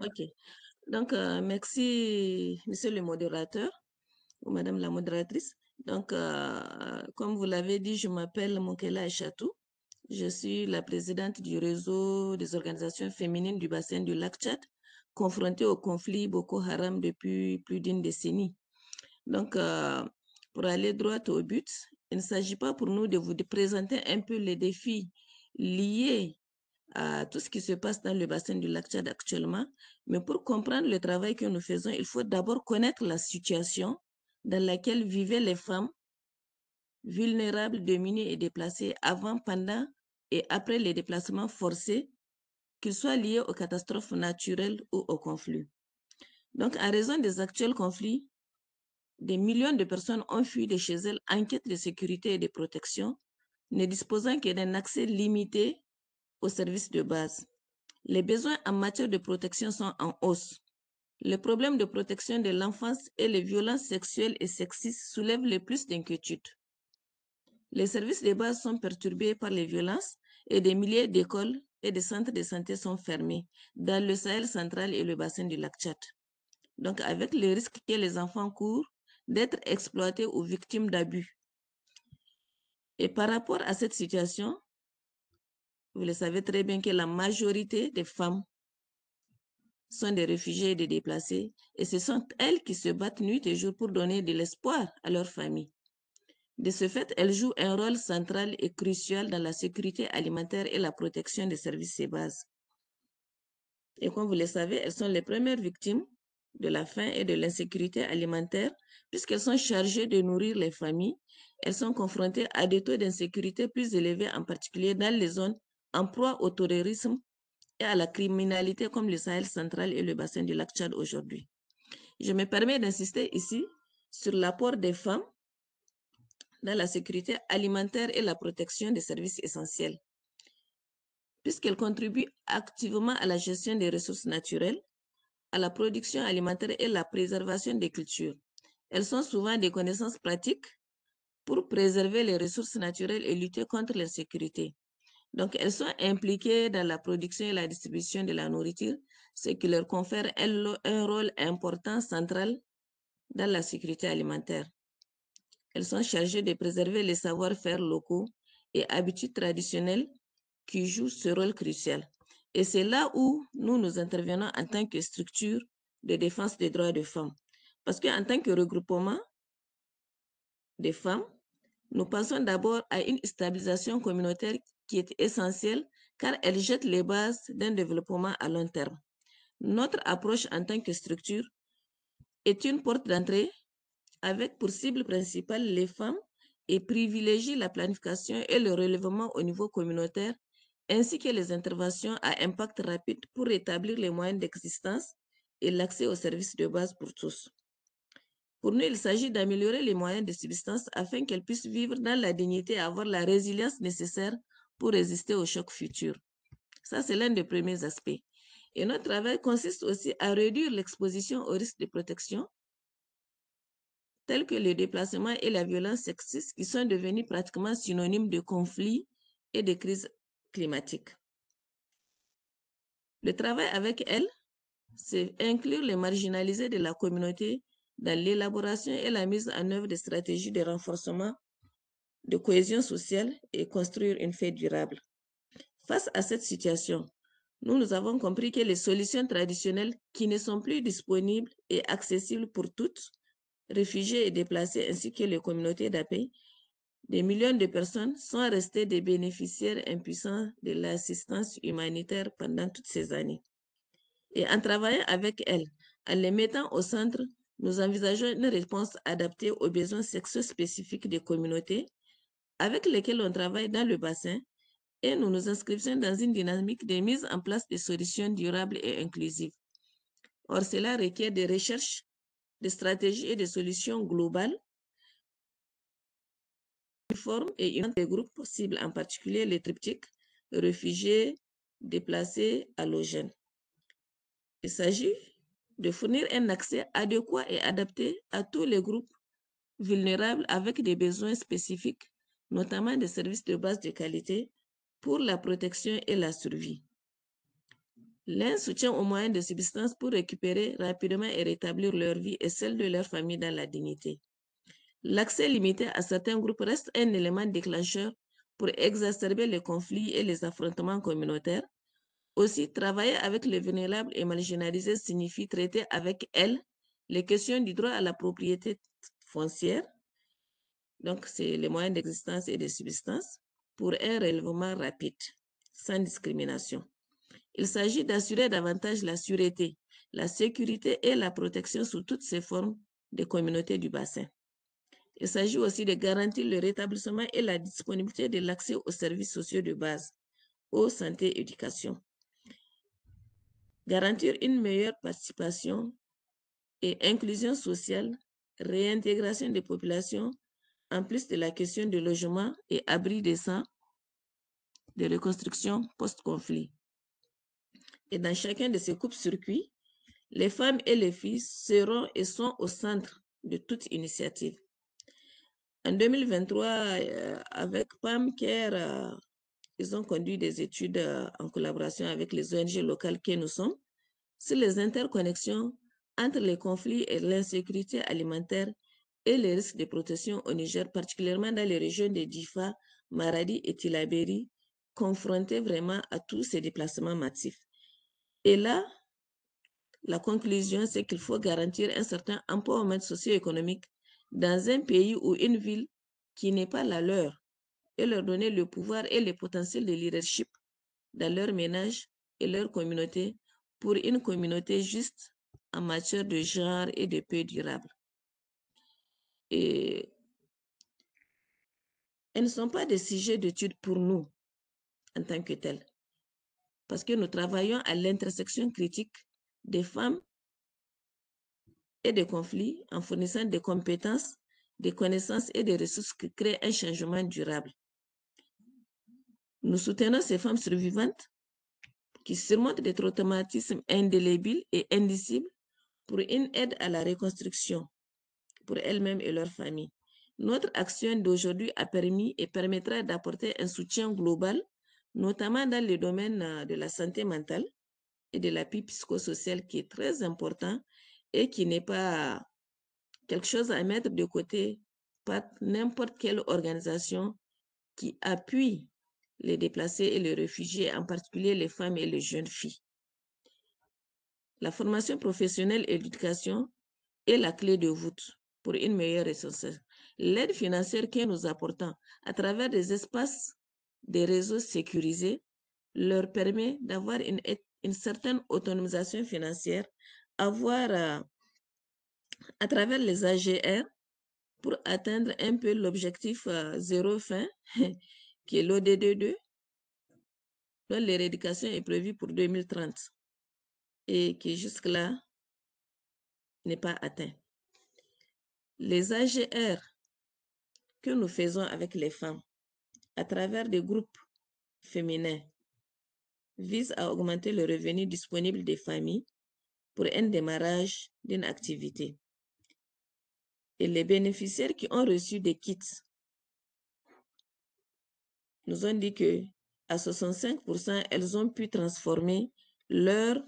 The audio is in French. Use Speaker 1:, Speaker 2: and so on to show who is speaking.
Speaker 1: OK. Donc, euh, merci, monsieur le modérateur ou madame la modératrice. Donc, euh, comme vous l'avez dit, je m'appelle Monkela Echatou. Je suis la présidente du réseau des organisations féminines du bassin du lac Tchad, confrontée au conflit Boko Haram depuis plus d'une décennie. Donc, euh, pour aller droit au but, il ne s'agit pas pour nous de vous présenter un peu les défis liés à tout ce qui se passe dans le bassin du lac Tchad actuellement. Mais pour comprendre le travail que nous faisons, il faut d'abord connaître la situation dans laquelle vivaient les femmes vulnérables, dominées et déplacées avant, pendant et après les déplacements forcés, qu'ils soient liés aux catastrophes naturelles ou aux conflits. Donc, en raison des actuels conflits, des millions de personnes ont fui de chez elles en quête de sécurité et de protection, ne disposant que d'un accès limité aux services de base. Les besoins en matière de protection sont en hausse. Les problèmes de protection de l'enfance et les violences sexuelles et sexistes soulèvent le plus d'inquiétudes. Les services de base sont perturbés par les violences et des milliers d'écoles et de centres de santé sont fermés dans le Sahel central et le bassin du lac Tchad. Donc avec le risque que les enfants courent d'être exploités ou victimes d'abus. Et par rapport à cette situation, vous le savez très bien que la majorité des femmes sont des réfugiés et des déplacés, et ce sont elles qui se battent nuit et jour pour donner de l'espoir à leur famille. De ce fait, elles jouent un rôle central et crucial dans la sécurité alimentaire et la protection des services et bases. Et comme vous le savez, elles sont les premières victimes de la faim et de l'insécurité alimentaire, puisqu'elles sont chargées de nourrir les familles. Elles sont confrontées à des taux d'insécurité plus élevés, en particulier dans les zones en proie au terrorisme et à la criminalité comme le Sahel central et le bassin du lac Tchad aujourd'hui. Je me permets d'insister ici sur l'apport des femmes dans la sécurité alimentaire et la protection des services essentiels, puisqu'elles contribuent activement à la gestion des ressources naturelles, à la production alimentaire et la préservation des cultures. Elles sont souvent des connaissances pratiques pour préserver les ressources naturelles et lutter contre l'insécurité. Donc, elles sont impliquées dans la production et la distribution de la nourriture, ce qui leur confère un rôle important central dans la sécurité alimentaire. Elles sont chargées de préserver les savoir-faire locaux et habitudes traditionnelles qui jouent ce rôle crucial. Et c'est là où nous, nous intervenons en tant que structure de défense des droits des femmes. Parce qu'en tant que regroupement des femmes, nous pensons d'abord à une stabilisation communautaire qui est essentielle car elle jette les bases d'un développement à long terme. Notre approche en tant que structure est une porte d'entrée avec pour cible principale les femmes et privilégie la planification et le relèvement au niveau communautaire ainsi que les interventions à impact rapide pour rétablir les moyens d'existence et l'accès aux services de base pour tous. Pour nous, il s'agit d'améliorer les moyens de subsistance afin qu'elles puissent vivre dans la dignité et avoir la résilience nécessaire pour résister aux chocs futurs. Ça, c'est l'un des premiers aspects. Et notre travail consiste aussi à réduire l'exposition aux risques de protection, tels que le déplacement et la violence sexiste, qui sont devenus pratiquement synonymes de conflits et de crises climatiques. Le travail avec elle, c'est inclure les marginalisés de la communauté dans l'élaboration et la mise en œuvre des stratégies de renforcement de cohésion sociale et construire une fête durable. Face à cette situation, nous, nous avons compris que les solutions traditionnelles qui ne sont plus disponibles et accessibles pour toutes, réfugiés et déplacés ainsi que les communautés d'API, des millions de personnes sont restées des bénéficiaires impuissants de l'assistance humanitaire pendant toutes ces années. Et en travaillant avec elles, en les mettant au centre, nous envisageons une réponse adaptée aux besoins sexuels spécifiques des communautés avec lesquels on travaille dans le bassin et nous nous inscrivons dans une dynamique de mise en place de solutions durables et inclusives. Or, cela requiert des recherches, des stratégies et des solutions globales forme et une des groupes possibles, en particulier les triptyques réfugiés, déplacés, halogènes. Il s'agit de fournir un accès adéquat et adapté à tous les groupes vulnérables avec des besoins spécifiques notamment des services de base de qualité, pour la protection et la survie. L'un soutient au moyen de substances pour récupérer rapidement et rétablir leur vie et celle de leur famille dans la dignité. L'accès limité à certains groupes reste un élément déclencheur pour exacerber les conflits et les affrontements communautaires. Aussi, travailler avec les vénérables et marginalisés signifie traiter avec elles les questions du droit à la propriété foncière, donc, c'est les moyens d'existence et de subsistance pour un relèvement rapide, sans discrimination. Il s'agit d'assurer davantage la sûreté, la sécurité et la protection sous toutes ces formes des communautés du bassin. Il s'agit aussi de garantir le rétablissement et la disponibilité de l'accès aux services sociaux de base, aux santé et éducation. Garantir une meilleure participation et inclusion sociale, réintégration des populations en plus de la question de logement et abri décent de reconstruction post-conflit. Et dans chacun de ces coupes-circuits, les femmes et les filles seront et sont au centre de toute initiative. En 2023, euh, avec PAM euh, ils ont conduit des études euh, en collaboration avec les ONG locales que nous sommes sur les interconnexions entre les conflits et l'insécurité alimentaire et les risques de protection au Niger, particulièrement dans les régions de Difa, Maradi et Tilaberi, confrontés vraiment à tous ces déplacements massifs. Et là, la conclusion, c'est qu'il faut garantir un certain empowerment socio-économique dans un pays ou une ville qui n'est pas la leur et leur donner le pouvoir et le potentiel de leadership dans leur ménage et leur communauté pour une communauté juste en matière de genre et de paix durable et elles ne sont pas des sujets d'étude pour nous en tant que tels, parce que nous travaillons à l'intersection critique des femmes et des conflits en fournissant des compétences, des connaissances et des ressources qui créent un changement durable. Nous soutenons ces femmes survivantes qui surmontent des traumatismes indélébiles et indicibles pour une aide à la reconstruction pour elles-mêmes et leurs familles. Notre action d'aujourd'hui a permis et permettra d'apporter un soutien global, notamment dans le domaine euh, de la santé mentale et de l'appui psychosocial qui est très important et qui n'est pas quelque chose à mettre de côté par n'importe quelle organisation qui appuie les déplacés et les réfugiés, en particulier les femmes et les jeunes filles. La formation professionnelle et l'éducation est la clé de voûte pour une meilleure ressource. L'aide financière que nous apportons à travers des espaces, des réseaux sécurisés, leur permet d'avoir une, certaine autonomisation financière, avoir euh, à, travers les AGR pour atteindre un peu l'objectif euh, zéro fin, qui est l'ODD2, dont l'éradication est prévue pour 2030 et qui jusque-là n'est pas atteint. Les AGR que nous faisons avec les femmes à travers des groupes féminins visent à augmenter le revenu disponible des familles pour un démarrage d'une activité. Et les bénéficiaires qui ont reçu des kits nous ont dit que à 65%, elles ont pu transformer leur